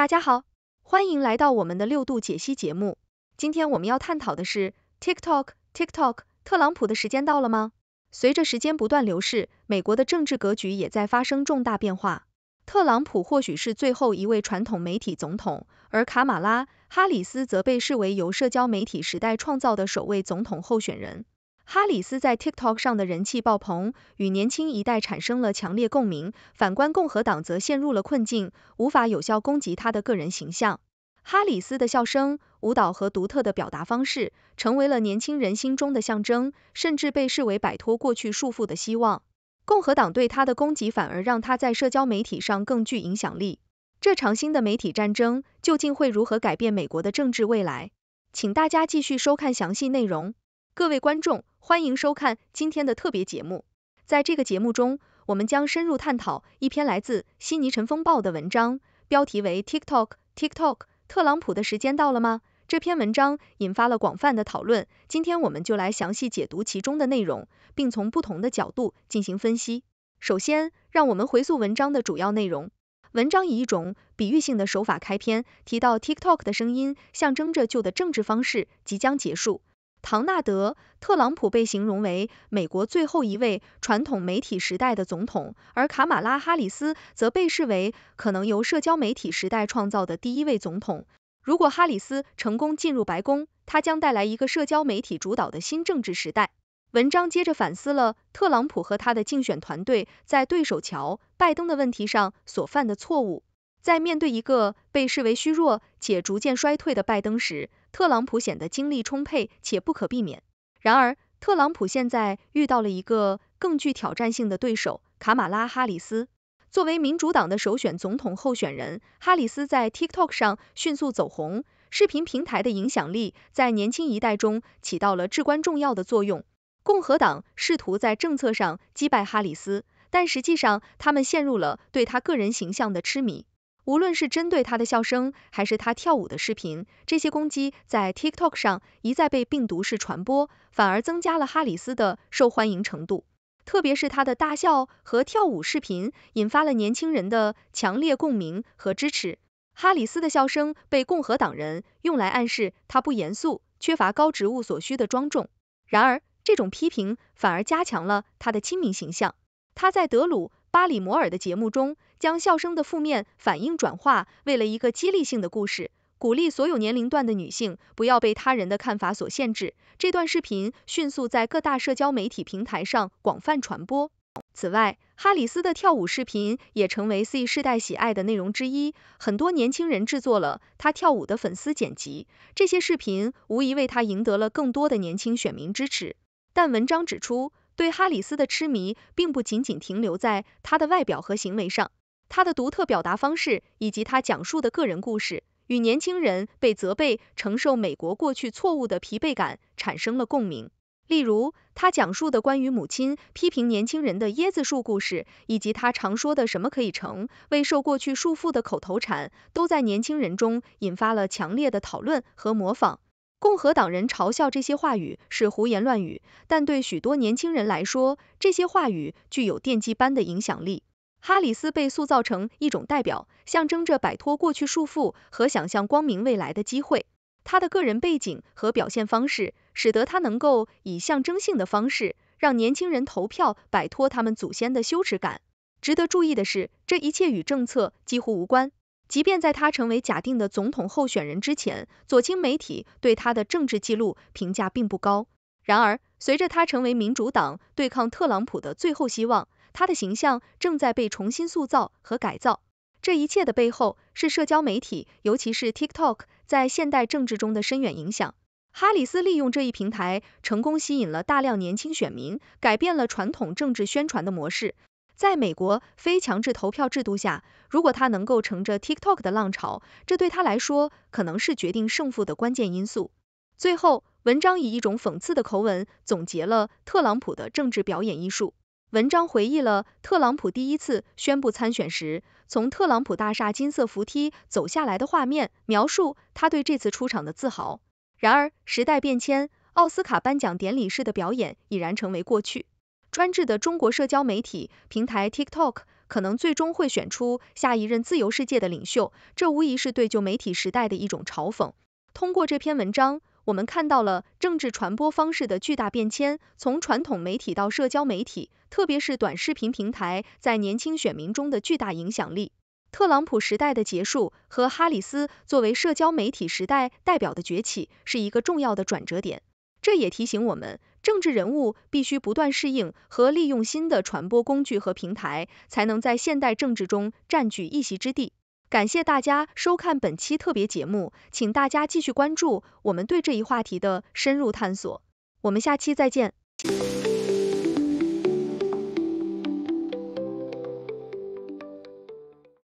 大家好，欢迎来到我们的六度解析节目。今天我们要探讨的是 TikTok，TikTok，特朗普的时间到了吗？随着时间不断流逝，美国的政治格局也在发生重大变化。特朗普或许是最后一位传统媒体总统，而卡马拉·哈里斯则被视为由社交媒体时代创造的首位总统候选人。哈里斯在 TikTok 上的人气爆棚，与年轻一代产生了强烈共鸣。反观共和党，则陷入了困境，无法有效攻击他的个人形象。哈里斯的笑声、舞蹈和独特的表达方式，成为了年轻人心中的象征，甚至被视为摆脱过去束缚的希望。共和党对他的攻击，反而让他在社交媒体上更具影响力。这场新的媒体战争，究竟会如何改变美国的政治未来？请大家继续收看详细内容。各位观众，欢迎收看今天的特别节目。在这个节目中，我们将深入探讨一篇来自悉尼晨风暴的文章，标题为《TikTok，TikTok，特朗普的时间到了吗》。这篇文章引发了广泛的讨论，今天我们就来详细解读其中的内容，并从不同的角度进行分析。首先，让我们回溯文章的主要内容。文章以一种比喻性的手法开篇，提到 TikTok 的声音象征着旧的政治方式即将结束。唐纳德·特朗普被形容为美国最后一位传统媒体时代的总统，而卡马拉·哈里斯则被视为可能由社交媒体时代创造的第一位总统。如果哈里斯成功进入白宫，他将带来一个社交媒体主导的新政治时代。文章接着反思了特朗普和他的竞选团队在对手乔·拜登的问题上所犯的错误。在面对一个被视为虚弱且逐渐衰退的拜登时，特朗普显得精力充沛且不可避免。然而，特朗普现在遇到了一个更具挑战性的对手——卡马拉·哈里斯。作为民主党的首选总统候选人，哈里斯在 TikTok 上迅速走红，视频平台的影响力在年轻一代中起到了至关重要的作用。共和党试图在政策上击败哈里斯，但实际上他们陷入了对他个人形象的痴迷。无论是针对他的笑声，还是他跳舞的视频，这些攻击在 TikTok 上一再被病毒式传播，反而增加了哈里斯的受欢迎程度。特别是他的大笑和跳舞视频，引发了年轻人的强烈共鸣和支持。哈里斯的笑声被共和党人用来暗示他不严肃，缺乏高职务所需的庄重。然而，这种批评反而加强了他的亲民形象。他在德鲁·巴里摩尔的节目中。将笑声的负面反应转化为了一个激励性的故事，鼓励所有年龄段的女性不要被他人的看法所限制。这段视频迅速在各大社交媒体平台上广泛传播。此外，哈里斯的跳舞视频也成为 C 世代喜爱的内容之一，很多年轻人制作了他跳舞的粉丝剪辑。这些视频无疑为他赢得了更多的年轻选民支持。但文章指出，对哈里斯的痴迷并不仅仅停留在他的外表和行为上。他的独特表达方式以及他讲述的个人故事，与年轻人被责备、承受美国过去错误的疲惫感产生了共鸣。例如，他讲述的关于母亲批评年轻人的椰子树故事，以及他常说的“什么可以成为受过去束缚的口头禅”，都在年轻人中引发了强烈的讨论和模仿。共和党人嘲笑这些话语是胡言乱语，但对许多年轻人来说，这些话语具有电击般的影响力。哈里斯被塑造成一种代表，象征着摆脱过去束缚和想象光明未来的机会。他的个人背景和表现方式，使得他能够以象征性的方式让年轻人投票，摆脱他们祖先的羞耻感。值得注意的是，这一切与政策几乎无关。即便在他成为假定的总统候选人之前，左倾媒体对他的政治记录评价并不高。然而，随着他成为民主党对抗特朗普的最后希望。他的形象正在被重新塑造和改造，这一切的背后是社交媒体，尤其是 TikTok 在现代政治中的深远影响。哈里斯利用这一平台，成功吸引了大量年轻选民，改变了传统政治宣传的模式。在美国非强制投票制度下，如果他能够乘着 TikTok 的浪潮，这对他来说可能是决定胜负的关键因素。最后，文章以一种讽刺的口吻总结了特朗普的政治表演艺术。文章回忆了特朗普第一次宣布参选时，从特朗普大厦金色扶梯走下来的画面，描述他对这次出场的自豪。然而，时代变迁，奥斯卡颁奖典礼式的表演已然成为过去。专制的中国社交媒体平台 TikTok 可能最终会选出下一任自由世界的领袖，这无疑是对旧媒体时代的一种嘲讽。通过这篇文章。我们看到了政治传播方式的巨大变迁，从传统媒体到社交媒体，特别是短视频平台在年轻选民中的巨大影响力。特朗普时代的结束和哈里斯作为社交媒体时代代表的崛起，是一个重要的转折点。这也提醒我们，政治人物必须不断适应和利用新的传播工具和平台，才能在现代政治中占据一席之地。感谢大家收看本期特别节目，请大家继续关注我们对这一话题的深入探索。我们下期再见。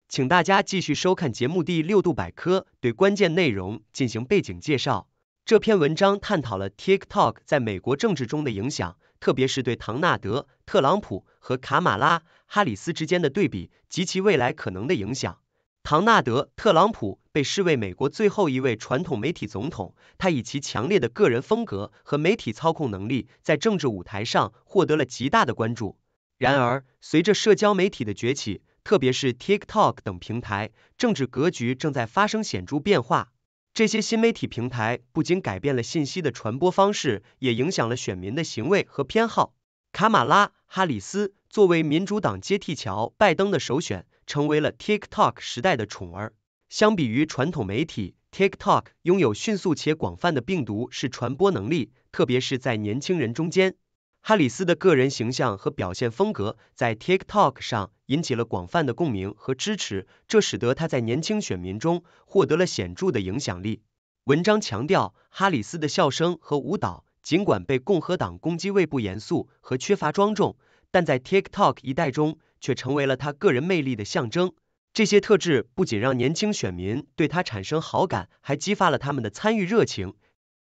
请大家继续收看节目第六度百科对关键内容进行背景介绍。这篇文章探讨了 TikTok 在美国政治中的影响，特别是对唐纳德·特朗普和卡马拉·哈里斯之间的对比及其未来可能的影响。唐纳德·特朗普被视为美国最后一位传统媒体总统。他以其强烈的个人风格和媒体操控能力，在政治舞台上获得了极大的关注。然而，随着社交媒体的崛起，特别是 TikTok 等平台，政治格局正在发生显著变化。这些新媒体平台不仅改变了信息的传播方式，也影响了选民的行为和偏好。卡马拉·哈里斯作为民主党接替乔·拜登的首选，成为了 TikTok 时代的宠儿。相比于传统媒体，TikTok 拥有迅速且广泛的病毒式传播能力，特别是在年轻人中间。哈里斯的个人形象和表现风格在 TikTok 上引起了广泛的共鸣和支持，这使得他在年轻选民中获得了显著的影响力。文章强调，哈里斯的笑声和舞蹈。尽管被共和党攻击为不严肃和缺乏庄重，但在 TikTok 一代中却成为了他个人魅力的象征。这些特质不仅让年轻选民对他产生好感，还激发了他们的参与热情。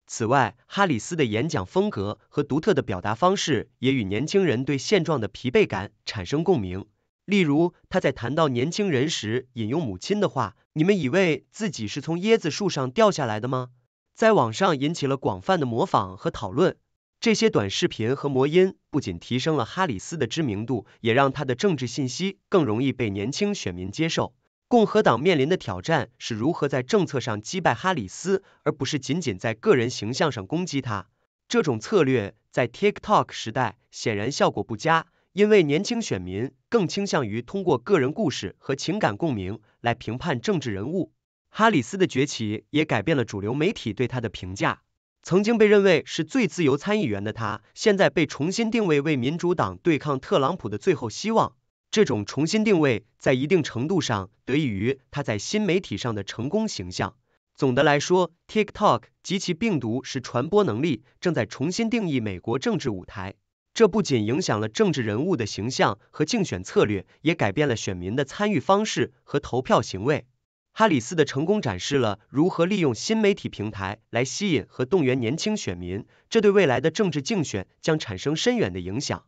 此外，哈里斯的演讲风格和独特的表达方式也与年轻人对现状的疲惫感产生共鸣。例如，他在谈到年轻人时，引用母亲的话：“你们以为自己是从椰子树上掉下来的吗？”在网上引起了广泛的模仿和讨论。这些短视频和魔音不仅提升了哈里斯的知名度，也让他的政治信息更容易被年轻选民接受。共和党面临的挑战是如何在政策上击败哈里斯，而不是仅仅在个人形象上攻击他。这种策略在 TikTok 时代显然效果不佳，因为年轻选民更倾向于通过个人故事和情感共鸣来评判政治人物。哈里斯的崛起也改变了主流媒体对他的评价。曾经被认为是最自由参议员的他，现在被重新定位为民主党对抗特朗普的最后希望。这种重新定位在一定程度上得益于他在新媒体上的成功形象。总的来说，TikTok 及其病毒式传播能力正在重新定义美国政治舞台。这不仅影响了政治人物的形象和竞选策略，也改变了选民的参与方式和投票行为。哈里斯的成功展示了如何利用新媒体平台来吸引和动员年轻选民，这对未来的政治竞选将产生深远的影响。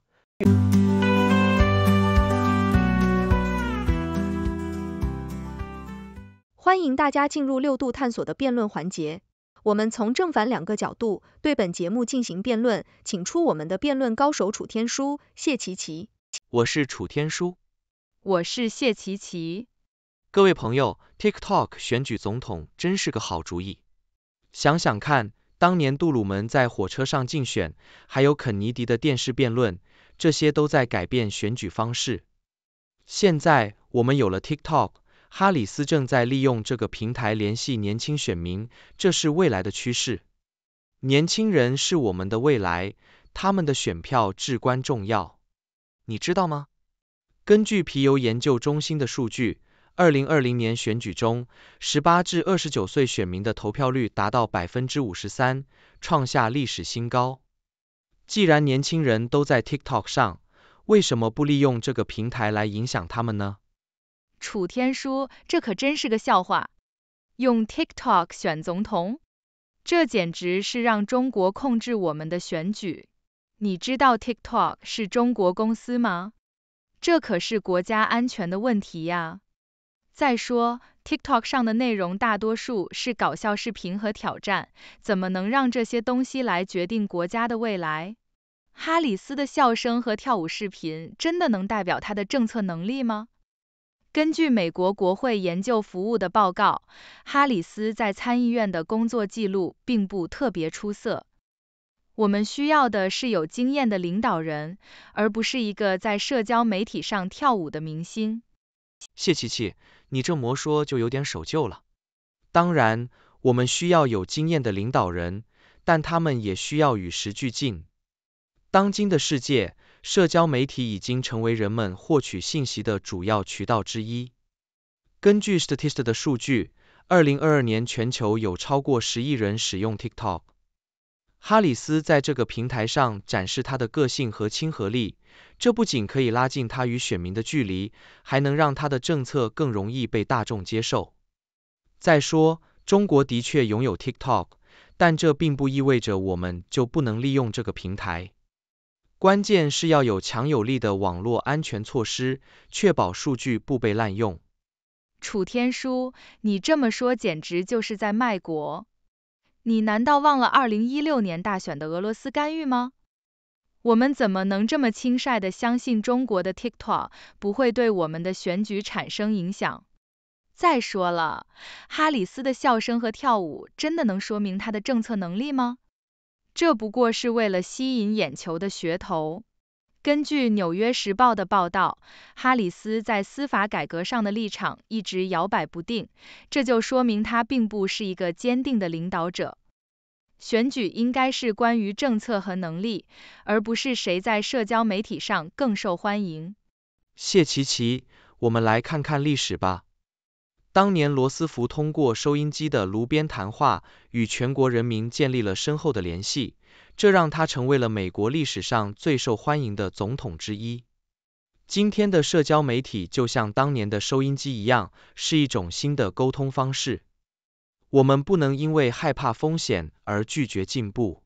欢迎大家进入六度探索的辩论环节，我们从正反两个角度对本节目进行辩论，请出我们的辩论高手楚天舒、谢琪琪。我是楚天舒。我是谢琪琪。各位朋友，TikTok 选举总统真是个好主意。想想看，当年杜鲁门在火车上竞选，还有肯尼迪的电视辩论，这些都在改变选举方式。现在我们有了 TikTok，哈里斯正在利用这个平台联系年轻选民，这是未来的趋势。年轻人是我们的未来，他们的选票至关重要。你知道吗？根据皮尤研究中心的数据。二零二零年选举中，十八至二十九岁选民的投票率达到百分之五十三，创下历史新高。既然年轻人都在 TikTok 上，为什么不利用这个平台来影响他们呢？楚天舒，这可真是个笑话！用 TikTok 选总统，这简直是让中国控制我们的选举。你知道 TikTok 是中国公司吗？这可是国家安全的问题呀！再说，TikTok 上的内容大多数是搞笑视频和挑战，怎么能让这些东西来决定国家的未来？哈里斯的笑声和跳舞视频真的能代表她的政策能力吗？根据美国国会研究服务的报告，哈里斯在参议院的工作记录并不特别出色。我们需要的是有经验的领导人，而不是一个在社交媒体上跳舞的明星。谢琪琪。你这么说就有点守旧了。当然，我们需要有经验的领导人，但他们也需要与时俱进。当今的世界，社交媒体已经成为人们获取信息的主要渠道之一。根据 Statista 的数据，二零二二年全球有超过十亿人使用 TikTok。哈里斯在这个平台上展示他的个性和亲和力。这不仅可以拉近他与选民的距离，还能让他的政策更容易被大众接受。再说，中国的确拥有 TikTok，但这并不意味着我们就不能利用这个平台。关键是要有强有力的网络安全措施，确保数据不被滥用。楚天舒，你这么说简直就是在卖国！你难道忘了2016年大选的俄罗斯干预吗？我们怎么能这么轻率的相信中国的 TikTok 不会对我们的选举产生影响？再说了，哈里斯的笑声和跳舞真的能说明他的政策能力吗？这不过是为了吸引眼球的噱头。根据《纽约时报》的报道，哈里斯在司法改革上的立场一直摇摆不定，这就说明他并不是一个坚定的领导者。选举应该是关于政策和能力，而不是谁在社交媒体上更受欢迎。谢奇奇，我们来看看历史吧。当年罗斯福通过收音机的炉边谈话，与全国人民建立了深厚的联系，这让他成为了美国历史上最受欢迎的总统之一。今天的社交媒体就像当年的收音机一样，是一种新的沟通方式。我们不能因为害怕风险而拒绝进步。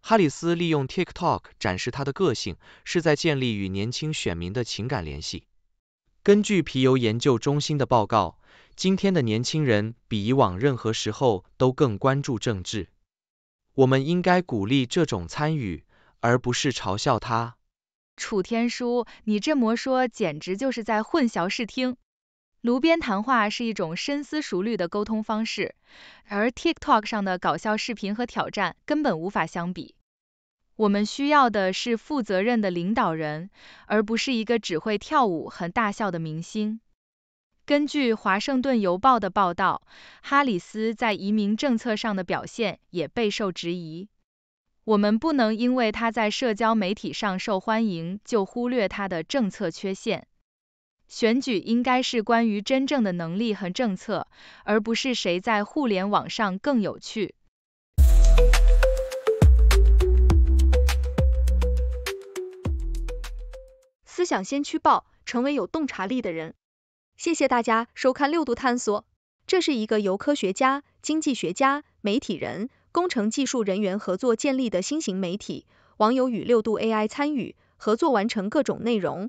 哈里斯利用 TikTok 展示他的个性，是在建立与年轻选民的情感联系。根据皮尤研究中心的报告，今天的年轻人比以往任何时候都更关注政治。我们应该鼓励这种参与，而不是嘲笑他。楚天舒，你这么说简直就是在混淆视听。炉边谈话是一种深思熟虑的沟通方式，而 TikTok 上的搞笑视频和挑战根本无法相比。我们需要的是负责任的领导人，而不是一个只会跳舞和大笑的明星。根据《华盛顿邮报》的报道，哈里斯在移民政策上的表现也备受质疑。我们不能因为他在社交媒体上受欢迎，就忽略他的政策缺陷。选举应该是关于真正的能力和政策，而不是谁在互联网上更有趣。思想先驱报，成为有洞察力的人。谢谢大家收看六度探索。这是一个由科学家、经济学家、媒体人、工程技术人员合作建立的新型媒体，网友与六度 AI 参与合作完成各种内容。